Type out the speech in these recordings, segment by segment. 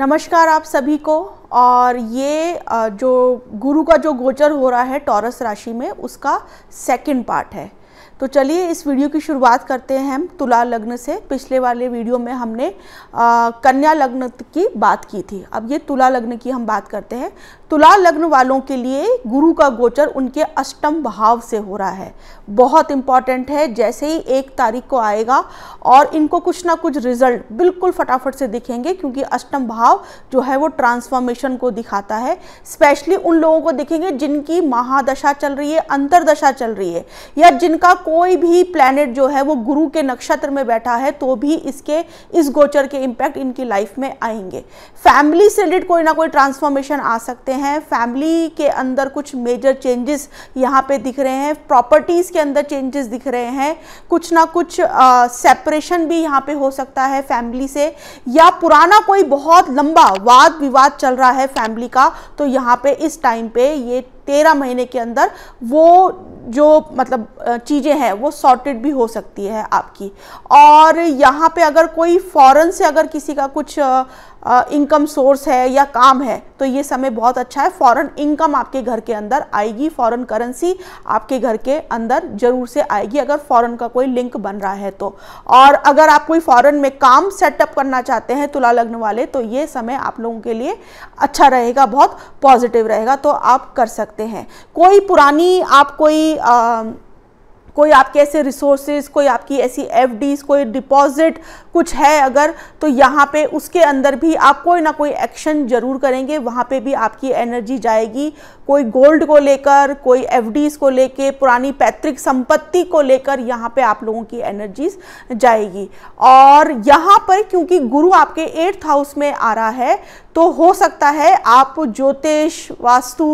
नमस्कार आप सभी को और ये जो गुरु का जो गोचर हो रहा है टॉरस राशि में उसका सेकंड पार्ट है तो चलिए इस वीडियो की शुरुआत करते हैं हम तुला लग्न से पिछले वाले वीडियो में हमने कन्या लग्न की बात की थी अब ये तुला लग्न की हम बात करते हैं तुला लग्न वालों के लिए गुरु का गोचर उनके अष्टम भाव से हो रहा है बहुत इंपॉर्टेंट है जैसे ही एक तारीख को आएगा और इनको कुछ ना कुछ रिजल्ट बिल्कुल फटाफट से दिखेंगे क्योंकि अष्टम भाव जो है वो ट्रांसफॉर्मेशन को दिखाता है स्पेशली उन लोगों को दिखेंगे जिनकी महादशा चल रही है अंतरदशा चल रही है या जिनका कोई भी प्लानट जो है वो गुरु के नक्षत्र में बैठा है तो भी इसके इस गोचर के इम्पैक्ट इनकी लाइफ में आएंगे फैमिली से रिलेटेड कोई ना कोई ट्रांसफॉर्मेशन आ सकते हैं हैं फैमिली के अंदर कुछ मेजर चेंजेस यहाँ पे दिख रहे हैं प्रॉपर्टीज़ के अंदर चेंजेस दिख रहे हैं कुछ ना कुछ सेपरेशन भी यहाँ पे हो सकता है फैमिली से या पुराना कोई बहुत लंबा वाद विवाद चल रहा है फैमिली का तो यहाँ पे इस टाइम पे ये तेरह महीने के अंदर वो जो मतलब चीज़ें हैं वो सॉर्टेड भी हो सकती है आपकी और यहाँ पे अगर कोई फॉरेन से अगर किसी का कुछ इनकम सोर्स है या काम है तो ये समय बहुत अच्छा है फॉरेन इनकम आपके घर के अंदर आएगी फ़ौरन करेंसी आपके घर के अंदर ज़रूर से आएगी अगर फॉरेन का कोई लिंक बन रहा है तो और अगर आप कोई फॉरेन में काम सेटअप करना चाहते हैं तुला लग्न वाले तो ये समय आप लोगों के लिए अच्छा रहेगा बहुत पॉजिटिव रहेगा तो आप कर सकते सकते हैं कोई पुरानी आप कोई आ, कोई आपके ऐसे रिसोर्सेज कोई आपकी ऐसी एफ कोई डिपॉजिट कुछ है अगर तो यहाँ पे उसके अंदर भी आप कोई ना कोई एक्शन ज़रूर करेंगे वहाँ पे भी आपकी एनर्जी जाएगी कोई गोल्ड को लेकर कोई एफ को लेकर पुरानी पैतृक संपत्ति को लेकर यहाँ पे आप लोगों की एनर्जीज जाएगी और यहाँ पर क्योंकि गुरु आपके एट्थ हाउस में आ रहा है तो हो सकता है आप ज्योतिष वास्तु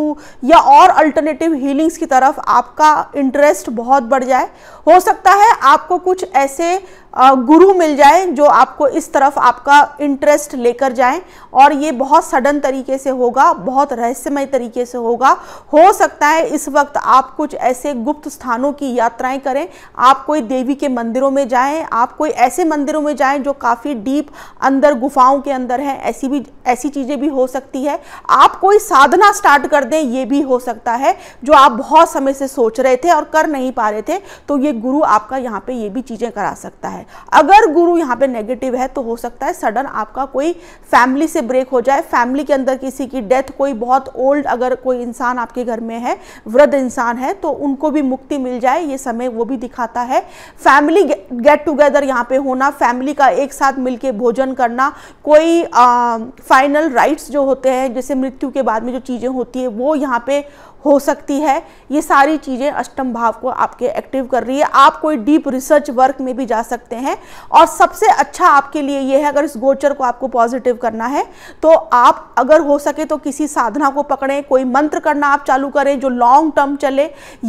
या और अल्टरनेटिव हीलिंग्स की तरफ आपका इंटरेस्ट बहुत बढ़ जाए हो सकता है आपको कुछ ऐसे गुरु मिल जाए जो आपको इस तरफ आपका इंटरेस्ट लेकर जाए और ये बहुत सडन तरीके से होगा बहुत रहस्यमय तरीके से होगा हो सकता है इस वक्त आप कुछ ऐसे गुप्त स्थानों की यात्राएं करें आप कोई देवी के मंदिरों में जाएं आप कोई ऐसे मंदिरों में जाएं जो काफ़ी डीप अंदर गुफाओं के अंदर हैं ऐसी भी ऐसी चीज़ें भी हो सकती है आप कोई साधना स्टार्ट कर दें ये भी हो सकता है जो आप बहुत समय से सोच रहे थे और कर नहीं पा रहे थे तो ये गुरु आपका यहाँ पर ये भी चीज़ें करा सकता है अगर गुरु यहाँ पे नेगेटिव है तो हो सकता है सडन आपका कोई फैमिली से ब्रेक हो जाए फैमिली के अंदर किसी की डेथ कोई बहुत ओल्ड अगर कोई इंसान आपके घर में है वृद्ध इंसान है तो उनको भी मुक्ति मिल जाए ये समय वो भी दिखाता है फैमिली गेट टुगेदर यहाँ पे होना फैमिली का एक साथ मिलके भोजन करना कोई फाइनल राइट्स जो होते हैं जैसे मृत्यु के बाद में जो चीज़ें होती है वो यहाँ पे हो सकती है ये सारी चीज़ें अष्टम भाव को आपके एक्टिव कर रही है आप कोई डीप रिसर्च वर्क में भी जा सकते हैं सकते हैं और सबसे अच्छा आपके लिए ये है अगर इस गोचर को आपको पॉजिटिव करना है तो आप अगर हो सके तो किसी साधना को पकड़ें कोई मंत्र करना आप चालू करें जो लॉन्ग टर्म चले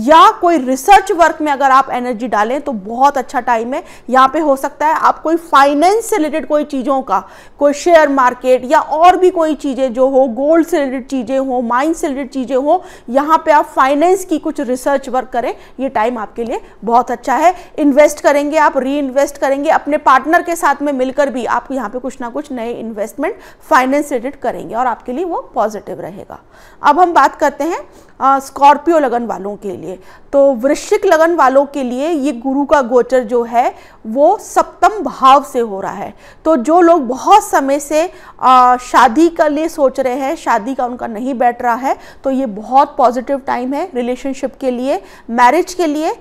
या कोई रिसर्च वर्क में अगर आप एनर्जी डालें तो बहुत अच्छा टाइम है यहाँ पे हो सकता है आप कोई फाइनेंस से रिलेटेड कोई चीज़ों का कोई शेयर मार्केट या और भी कोई चीज़ें जो हो गोल्ड से रिलेटेड चीज़ें हो माइंड से रिलेटेड चीज़ें हो यहाँ पे आप फाइनेंस की कुछ रिसर्च वर्क करें ये टाइम आपके लिए बहुत अच्छा है इन्वेस्ट करेंगे आप री इन्वेस्ट करेंगे अपने पार्टनर के साथ में मिलकर भी आप यहाँ पे कुछ ना कुछ नए इन्वेस्टमेंट फाइनेंस रिलेटेड करेंगे और आपके लिए वो पॉजिटिव रहेगा अब हम बात करते हैं स्कॉर्पियो लगन वालों के लिए तो वृश्चिक लगन वालों के लिए ये गुरु का गोचर जो है वो सप्तम भाव से हो रहा है तो जो लोग बहुत समय से आ, शादी का लिए सोच रहे हैं शादी का उनका नहीं बैठ रहा है तो ये बहुत पॉजिटिव टाइम है रिलेशनशिप के लिए मैरिज के लिए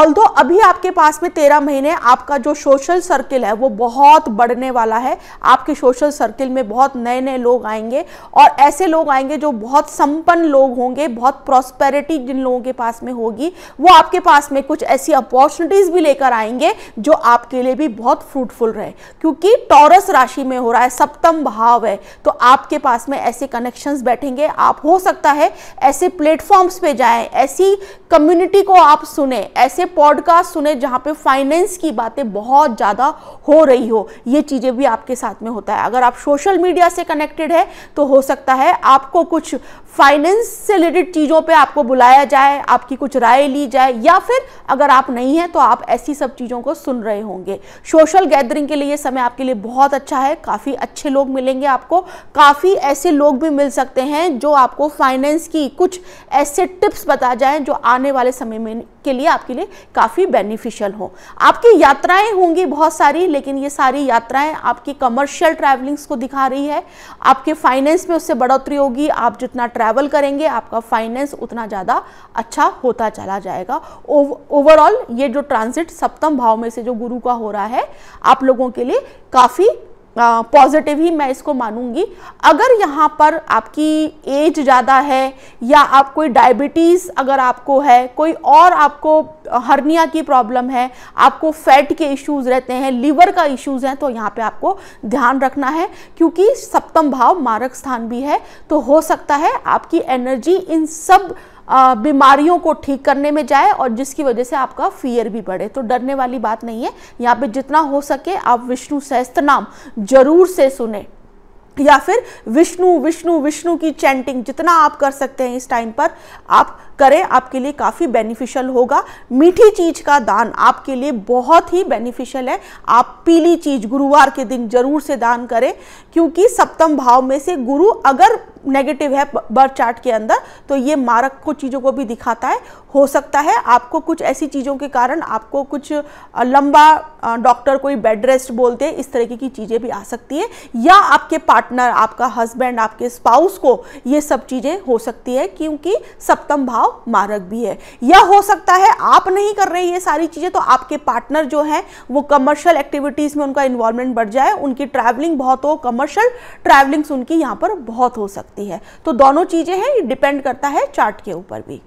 ऑल अभी आपके पास में तेरह महीने आपका जो सोशल सर्किल है वो बहुत बढ़ने वाला है आपके सोशल सर्किल में बहुत नए नए लोग आएंगे और ऐसे लोग आएंगे जो बहुत संपन्न लोग होंगे बहुत प्रॉस्पेरिटी जिन लोगों के पास में होगी वो आपके पास में कुछ ऐसी अपॉर्चुनिटीज भी लेकर आएंगे जो आपके लिए भी बहुत फ्रूटफुल रहे क्योंकि टॉरस राशि में हो रहा है सप्तम भाव है तो आपके पास में ऐसे कनेक्शंस बैठेंगे आप हो सकता है ऐसे प्लेटफॉर्म्स पे जाएं ऐसी कम्युनिटी को आप सुने ऐसे पॉडकास्ट सुने जहाँ पे फाइनेंस की बातें बहुत ज़्यादा हो रही हो ये चीज़ें भी आपके साथ में होता है अगर आप सोशल मीडिया से कनेक्टेड है तो हो सकता है आपको कुछ फाइनेंस से रिलेटेड चीज़ों चीज़ों पे आपको बुलाया जाए आपकी कुछ राय ली जाए या फिर अगर आप नहीं हैं तो आप ऐसी सब चीज़ों को सुन रहे होंगे सोशल गैदरिंग के लिए समय आपके लिए बहुत अच्छा है काफ़ी अच्छे लोग मिलेंगे आपको काफ़ी ऐसे लोग भी मिल सकते हैं जो आपको फाइनेंस की कुछ ऐसे टिप्स बता जाए जो आने वाले समय में के लिए आपके लिए काफ़ी बेनिफिशियल हो आपकी यात्राएं होंगी बहुत सारी लेकिन ये सारी यात्राएं आपकी कमर्शियल ट्रैवलिंग्स को दिखा रही है आपके फाइनेंस में उससे बढ़ोतरी होगी आप जितना ट्रैवल करेंगे आपका फाइनेंस उतना ज़्यादा अच्छा होता चला जाएगा ओवरऑल ये जो ट्रांजिट सप्तम भाव में से जो गुरु का हो रहा है आप लोगों के लिए काफ़ी पॉजिटिव ही मैं इसको मानूंगी अगर यहाँ पर आपकी एज ज़्यादा है या आप कोई डायबिटीज़ अगर आपको है कोई और आपको हर्निया की प्रॉब्लम है आपको फैट के इश्यूज़ रहते हैं लीवर का इश्यूज़ हैं तो यहाँ पे आपको ध्यान रखना है क्योंकि सप्तम भाव मारक स्थान भी है तो हो सकता है आपकी एनर्जी इन सब बीमारियों को ठीक करने में जाए और जिसकी वजह से आपका फियर भी बढ़े तो डरने वाली बात नहीं है यहाँ पे जितना हो सके आप विष्णु सहस्त्र नाम जरूर से सुने या फिर विष्णु विष्णु विष्णु की चैंटिंग जितना आप कर सकते हैं इस टाइम पर आप करें आपके लिए काफ़ी बेनिफिशियल होगा मीठी चीज़ का दान आपके लिए बहुत ही बेनिफिशियल है आप पीली चीज़ गुरुवार के दिन जरूर से दान करें क्योंकि सप्तम भाव में से गुरु अगर नेगेटिव है बर्थ चार्ट के अंदर तो ये मारक को चीज़ों को भी दिखाता है हो सकता है आपको कुछ ऐसी चीज़ों के कारण आपको कुछ लंबा डॉक्टर कोई बेड रेस्ट बोलते हैं इस तरीके की चीज़ें भी आ सकती है या आपके पार्टनर आपका हस्बैंड आपके स्पाउस को ये सब चीज़ें हो सकती है क्योंकि सप्तम भाव भाव मारक भी है यह हो सकता है आप नहीं कर रहे ये सारी चीज़ें तो आपके पार्टनर जो हैं वो कमर्शियल एक्टिविटीज़ में उनका इन्वॉल्वमेंट बढ़ जाए उनकी ट्रैवलिंग बहुत हो कमर्शियल ट्रैवलिंग्स उनकी यहाँ पर बहुत हो सकती है तो दोनों चीज़ें हैं ये डिपेंड करता है चार्ट के ऊपर भी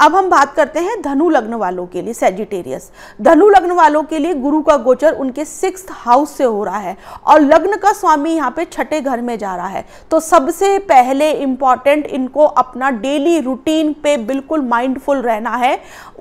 अब हम बात करते हैं धनु लग्न वालों के लिए सेजिटेरियस धनु लग्न वालों के लिए गुरु का गोचर उनके सिक्स हाउस से हो रहा है और लग्न का स्वामी यहाँ पे छठे घर में जा रहा है तो सबसे पहले इम्पॉर्टेंट इनको अपना डेली रूटीन पे बिल्कुल माइंडफुल रहना है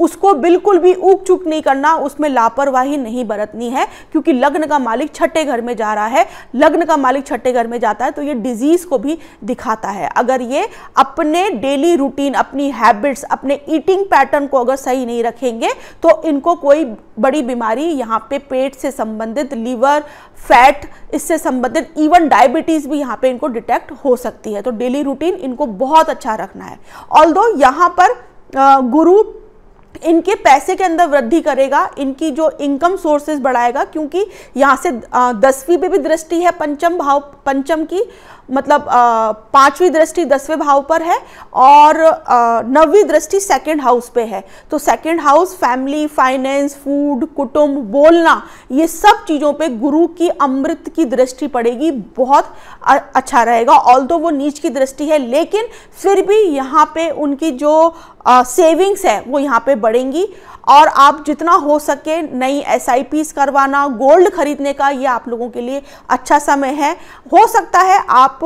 उसको बिल्कुल भी ऊक चुक नहीं करना उसमें लापरवाही नहीं बरतनी है क्योंकि लग्न का मालिक छठे घर में जा रहा है लग्न का मालिक छठे घर में जाता है तो ये डिजीज को भी दिखाता है अगर ये अपने डेली रूटीन अपनी हैबिट्स अपने ईटिंग पैटर्न को अगर सही नहीं रखेंगे तो इनको कोई बड़ी बीमारी यहाँ पे पेट से संबंधित लीवर फैट इससे संबंधित इवन डायबिटीज़ भी यहाँ पे इनको डिटेक्ट हो सकती है तो डेली रूटीन इनको बहुत अच्छा रखना है ऑल यहाँ पर गुरु इनके पैसे के अंदर वृद्धि करेगा इनकी जो इनकम सोर्सेज बढ़ाएगा क्योंकि यहाँ से दसवीं पे भी दृष्टि है पंचम भाव पंचम की मतलब पांचवी दृष्टि दसवें भाव पर है और नवी दृष्टि सेकंड हाउस पे है तो second house family finance food कुटुंब बोलना ये सब चीज़ों पे गुरु की अमृत की दृष्टि पड़ेगी बहुत अच्छा रहेगा ऑल वो नीच की दृष्टि है लेकिन फिर भी यहाँ पे उनकी जो सेविंग्स है वो यहाँ पे बढ़ेंगी और आप जितना हो सके नई एस करवाना गोल्ड खरीदने का ये आप लोगों के लिए अच्छा समय है हो सकता है आप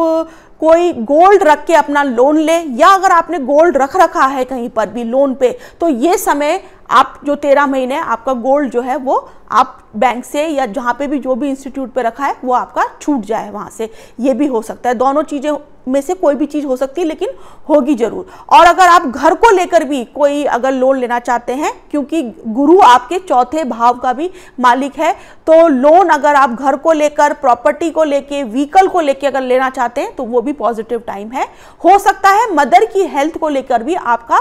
कोई गोल्ड रख के अपना लोन ले या अगर आपने गोल्ड रख रखा है कहीं पर भी लोन पे तो ये समय आप जो तेरह महीने आपका गोल्ड जो है वो आप बैंक से या जहाँ पे भी जो भी इंस्टीट्यूट पे रखा है वो आपका छूट जाए वहाँ से ये भी हो सकता है दोनों चीज़ें में से कोई भी चीज़ हो सकती है लेकिन होगी ज़रूर और अगर आप घर को लेकर भी कोई अगर लोन लेना चाहते हैं क्यों क्योंकि गुरु आपके चौथे भाव का भी मालिक है तो लोन अगर आप घर को लेकर प्रॉपर्टी को लेकर व्हीकल को लेकर अगर लेना चाहते हैं तो वो भी पॉजिटिव टाइम है हो सकता है मदर की हेल्थ को लेकर भी आपका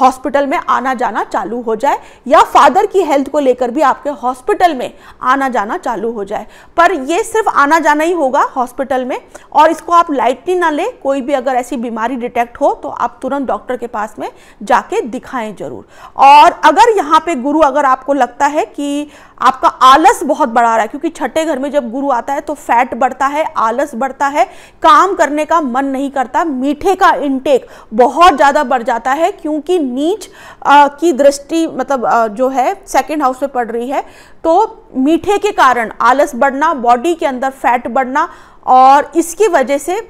हॉस्पिटल में आना जाना चालू हो जाए या फादर की हेल्थ को लेकर भी आपके हॉस्पिटल में आना जाना चालू हो जाए पर ये सिर्फ आना जाना ही होगा हॉस्पिटल में और इसको आप लाइटली ना ले कोई भी अगर ऐसी बीमारी डिटेक्ट हो तो आप तुरंत डॉक्टर के पास में जाके दिखाएं जरूर और अगर यहाँ पे गुरु अगर आपको लगता है कि आपका आलस बहुत बढ़ा रहा है क्योंकि छठे घर में जब गुरु आता है तो फैट बढ़ता है आलस बढ़ता है काम करने का मन नहीं करता मीठे का इनटेक बहुत ज़्यादा बढ़ जाता है क्योंकि उनकी नीच आ, की दृष्टि मतलब आ, जो है सेकेंड हाउस में पड़ रही है तो मीठे के कारण आलस बढ़ना बॉडी के अंदर फैट बढ़ना और इसकी वजह से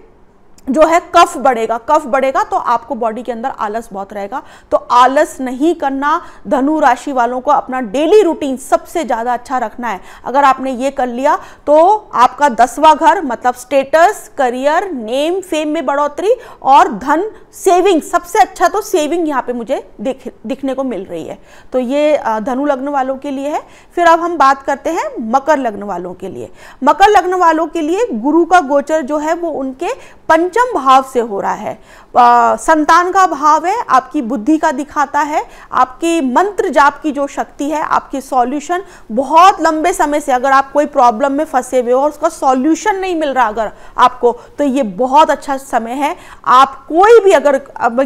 जो है कफ बढ़ेगा कफ बढ़ेगा तो आपको बॉडी के अंदर आलस बहुत रहेगा तो आलस नहीं करना धनु राशि वालों को अपना डेली रूटीन सबसे ज़्यादा अच्छा रखना है अगर आपने ये कर लिया तो आपका दसवा घर मतलब स्टेटस करियर नेम फेम में बढ़ोतरी और धन सेविंग सबसे अच्छा तो सेविंग यहाँ पे मुझे दिख दिखने को मिल रही है तो ये धनु लग्न वालों के लिए है फिर अब हम बात करते हैं मकर लग्न वालों के लिए मकर लग्न वालों के लिए गुरु का गोचर जो है वो उनके पंच पंचम भाव से हो रहा है आ, संतान का भाव है आपकी बुद्धि का दिखाता है आपकी मंत्र जाप की जो शक्ति है आपकी सॉल्यूशन बहुत लंबे समय से अगर आप कोई प्रॉब्लम में फंसे हुए और उसका सॉल्यूशन नहीं मिल रहा अगर आपको तो ये बहुत अच्छा समय है आप कोई भी अगर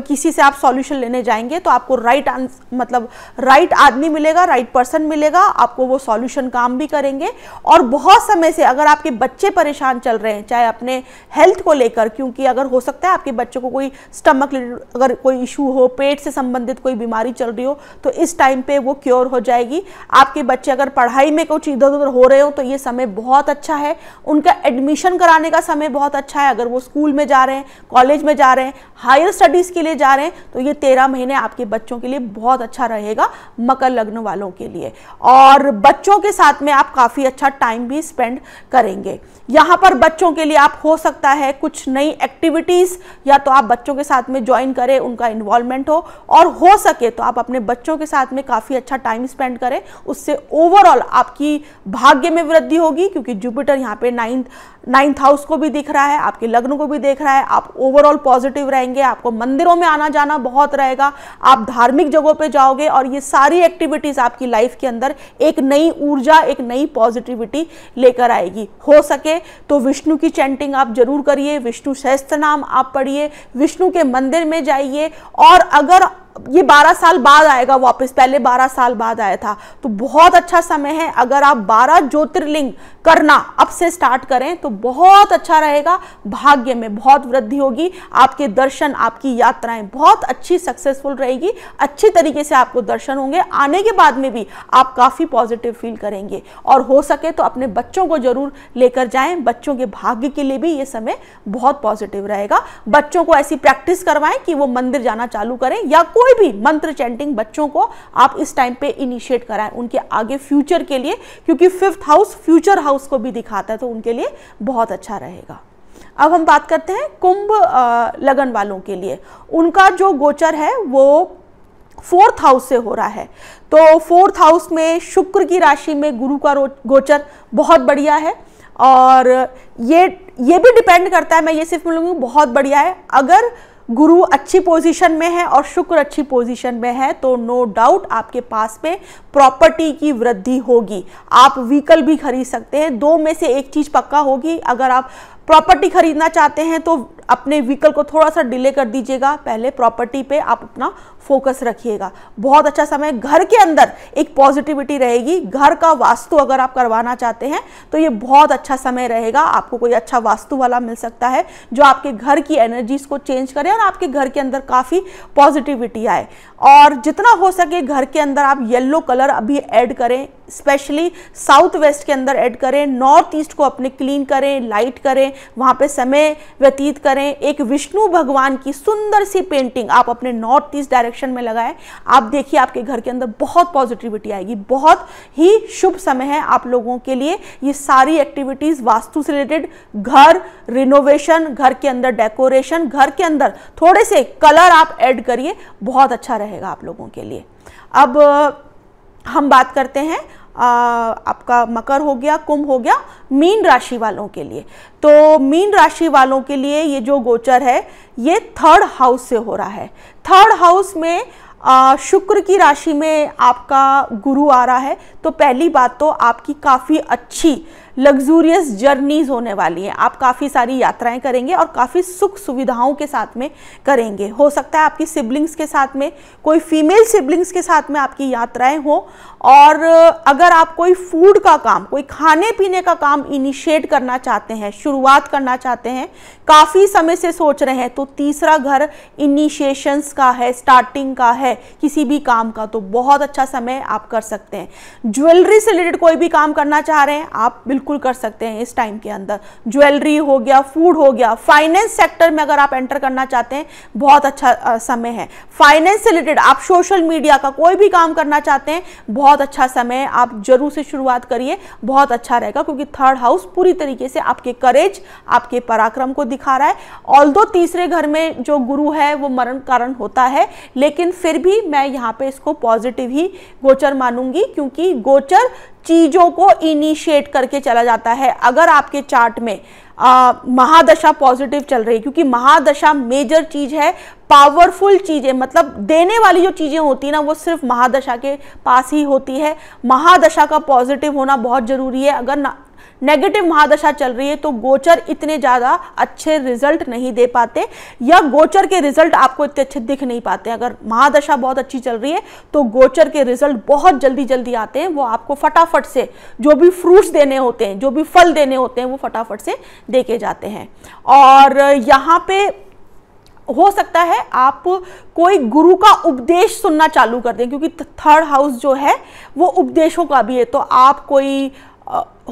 किसी से आप सॉल्यूशन लेने जाएंगे तो आपको राइट मतलब राइट आदमी मिलेगा राइट पर्सन मिलेगा आपको वो सॉल्यूशन काम भी करेंगे और बहुत समय से अगर आपके बच्चे परेशान चल रहे हैं चाहे अपने हेल्थ को लेकर क्योंकि क्योंकि अगर हो सकता है आपके बच्चों को कोई स्टमक अगर कोई इशू हो पेट से संबंधित कोई बीमारी चल रही हो तो इस टाइम पे वो क्योर हो जाएगी आपके बच्चे अगर पढ़ाई में कुछ इधर उधर हो रहे हो तो ये समय बहुत अच्छा है उनका एडमिशन कराने का समय बहुत अच्छा है अगर वो स्कूल में जा रहे हैं कॉलेज में जा रहे हैं हायर स्टडीज़ के लिए जा रहे हैं तो ये तेरह महीने आपके बच्चों के लिए बहुत अच्छा रहेगा मकर लग्न वालों के लिए और बच्चों के साथ में आप काफ़ी अच्छा टाइम भी स्पेंड करेंगे यहाँ पर बच्चों के लिए आप हो सकता है कुछ नई एक्टिविटीज़ या तो आप बच्चों के साथ में ज्वाइन करें उनका इन्वॉल्वमेंट हो और हो सके तो आप अपने बच्चों के साथ में काफ़ी अच्छा टाइम स्पेंड करें उससे ओवरऑल आपकी भाग्य में वृद्धि होगी क्योंकि जुपिटर यहाँ पे नाइन्थ नाइन्थ हाउस को भी दिख रहा है आपके लग्न को भी देख रहा है आप ओवरऑल पॉजिटिव रहेंगे आपको मंदिरों में आना जाना बहुत रहेगा आप धार्मिक जगहों पे जाओगे और ये सारी एक्टिविटीज़ आपकी लाइफ के अंदर एक नई ऊर्जा एक नई पॉजिटिविटी लेकर आएगी हो सके तो विष्णु की चैंटिंग आप जरूर करिए विष्णु सह सहस्त्र नाम आप पढ़िए विष्णु के मंदिर में जाइए और अगर ये 12 साल बाद आएगा वापस पहले 12 साल बाद आया था तो बहुत अच्छा समय है अगर आप 12 ज्योतिर्लिंग करना अब से स्टार्ट करें तो बहुत अच्छा रहेगा भाग्य में बहुत वृद्धि होगी आपके दर्शन आपकी यात्राएं बहुत अच्छी सक्सेसफुल रहेगी अच्छे तरीके से आपको दर्शन होंगे आने के बाद में भी आप काफ़ी पॉजिटिव फील करेंगे और हो सके तो अपने बच्चों को ज़रूर लेकर जाए बच्चों के भाग्य के लिए भी ये समय बहुत पॉजिटिव रहेगा बच्चों को ऐसी प्रैक्टिस करवाएं कि वो मंदिर जाना चालू करें या कोई कोई भी मंत्र चैंटिंग बच्चों को आप इस टाइम पे इनिशिएट कराएं उनके आगे फ्यूचर के लिए क्योंकि फिफ्थ हाउस फ्यूचर हाउस को भी दिखाता है तो उनके लिए बहुत अच्छा रहेगा अब हम बात करते हैं कुंभ लगन वालों के लिए उनका जो गोचर है वो फोर्थ हाउस से हो रहा है तो फोर्थ हाउस में शुक्र की राशि में गुरु का गोचर बहुत बढ़िया है और ये ये भी डिपेंड करता है मैं ये सिर्फ बोलूँगी बहुत बढ़िया है अगर गुरु अच्छी पोजीशन में है और शुक्र अच्छी पोजीशन में है तो नो डाउट आपके पास में प्रॉपर्टी की वृद्धि होगी आप व्हीकल भी खरीद सकते हैं दो में से एक चीज पक्का होगी अगर आप प्रॉपर्टी खरीदना चाहते हैं तो अपने व्हीकल को थोड़ा सा डिले कर दीजिएगा पहले प्रॉपर्टी पे आप अपना फोकस रखिएगा बहुत अच्छा समय घर के अंदर एक पॉजिटिविटी रहेगी घर का वास्तु अगर आप करवाना चाहते हैं तो ये बहुत अच्छा समय रहेगा आपको कोई अच्छा वास्तु वाला मिल सकता है जो आपके घर की एनर्जीज को चेंज करे और आपके घर के अंदर काफ़ी पॉजिटिविटी आए और जितना हो सके घर के अंदर आप येल्लो कलर अभी एड करें स्पेशली साउथ वेस्ट के अंदर ऐड करें नॉर्थ ईस्ट को अपने क्लीन करें लाइट करें वहाँ पे समय व्यतीत करें एक विष्णु भगवान की सुंदर सी पेंटिंग आप अपने नॉर्थ ईस्ट डायरेक्शन में लगाएं आप देखिए आपके घर के अंदर बहुत पॉजिटिविटी आएगी बहुत ही शुभ समय है आप लोगों के लिए ये सारी एक्टिविटीज़ वास्तु से रिलेटेड घर रिनोवेशन घर के अंदर डेकोरेशन घर के अंदर थोड़े से कलर आप ऐड करिए बहुत अच्छा रहेगा आप लोगों के लिए अब हम बात करते हैं आ, आपका मकर हो गया कुंभ हो गया मीन राशि वालों के लिए तो मीन राशि वालों के लिए ये जो गोचर है ये थर्ड हाउस से हो रहा है थर्ड हाउस में शुक्र की राशि में आपका गुरु आ रहा है तो पहली बात तो आपकी काफ़ी अच्छी लग्जूरियस जर्नीज होने वाली हैं आप काफ़ी सारी यात्राएं करेंगे और काफ़ी सुख सुविधाओं के साथ में करेंगे हो सकता है आपकी सिबलिंग्स के साथ में कोई फीमेल सिबलिंग्स के साथ में आपकी यात्राएं हो और अगर आप कोई फूड का काम कोई खाने पीने का काम इनिशिएट करना चाहते हैं शुरुआत करना चाहते हैं काफ़ी समय से सोच रहे हैं तो तीसरा घर इनिशिएशंस का है स्टार्टिंग का है किसी भी काम का तो बहुत अच्छा समय आप कर सकते हैं ज्वेलरी से रिलेटेड कोई भी काम करना चाह रहे हैं आप बिल्कुल बिल्कुल कर सकते हैं इस टाइम के अंदर ज्वेलरी हो गया फूड हो गया फाइनेंस सेक्टर में अगर आप एंटर करना चाहते हैं बहुत अच्छा आ, समय है फाइनेंस से रिलेटेड आप सोशल मीडिया का कोई भी काम करना चाहते हैं बहुत अच्छा समय है आप जरूर से शुरुआत करिए बहुत अच्छा रहेगा क्योंकि थर्ड हाउस पूरी तरीके से आपके करेज आपके पराक्रम को दिखा रहा है ऑल तीसरे घर में जो गुरु है वो मरण कारण होता है लेकिन फिर भी मैं यहाँ पे इसको पॉजिटिव ही गोचर मानूंगी क्योंकि गोचर चीज़ों को इनिशिएट करके चला जाता है अगर आपके चार्ट में आ, महादशा पॉजिटिव चल रही है क्योंकि महादशा मेजर चीज है पावरफुल चीज़ें मतलब देने वाली जो चीज़ें होती हैं ना वो सिर्फ महादशा के पास ही होती है महादशा का पॉजिटिव होना बहुत ज़रूरी है अगर नेगेटिव महादशा चल रही है तो गोचर इतने ज़्यादा अच्छे रिजल्ट नहीं दे पाते या गोचर के रिजल्ट आपको इतने अच्छे दिख नहीं पाते अगर महादशा बहुत अच्छी चल रही है तो गोचर के रिजल्ट बहुत जल्दी जल्दी आते हैं वो आपको फटाफट से जो भी फ्रूट्स देने होते हैं जो भी फल देने होते हैं वो फटाफट से दे के जाते हैं और यहाँ पे हो सकता है आप कोई गुरु का उपदेश सुनना चालू कर दें क्योंकि थर्ड हाउस जो है वो उपदेशों का भी है तो आप कोई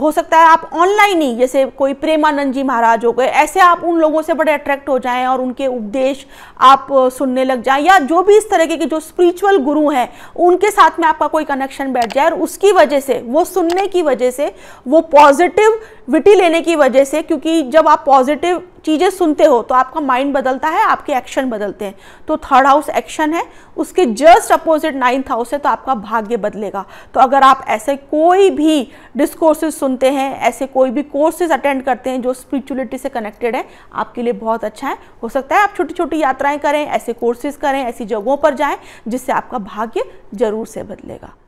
हो सकता है आप ऑनलाइन ही जैसे कोई प्रेमानंद जी महाराज हो गए ऐसे आप उन लोगों से बड़े अट्रैक्ट हो जाएं और उनके उपदेश आप सुनने लग जाएं या जो भी इस तरह के जो स्पिरिचुअल गुरु हैं उनके साथ में आपका कोई कनेक्शन बैठ जाए और उसकी वजह से वो सुनने की वजह से वो पॉजिटिव विटी लेने की वजह से क्योंकि जब आप पॉजिटिव चीज़ें सुनते हो तो आपका माइंड बदलता है आपके एक्शन बदलते हैं तो थर्ड हाउस एक्शन है उसके जस्ट अपोजिट नाइन्थ हाउस है तो आपका भाग्य बदलेगा तो अगर आप ऐसे कोई भी डिस्कोर्सेस सुनते हैं ऐसे कोई भी कोर्सेज अटेंड करते हैं जो स्पिरिचुअलिटी से कनेक्टेड है आपके लिए बहुत अच्छा है हो सकता है आप छोटी छोटी यात्राएं करें ऐसे कोर्सेज करें ऐसी जगहों पर जाएं जिससे आपका भाग्य जरूर से बदलेगा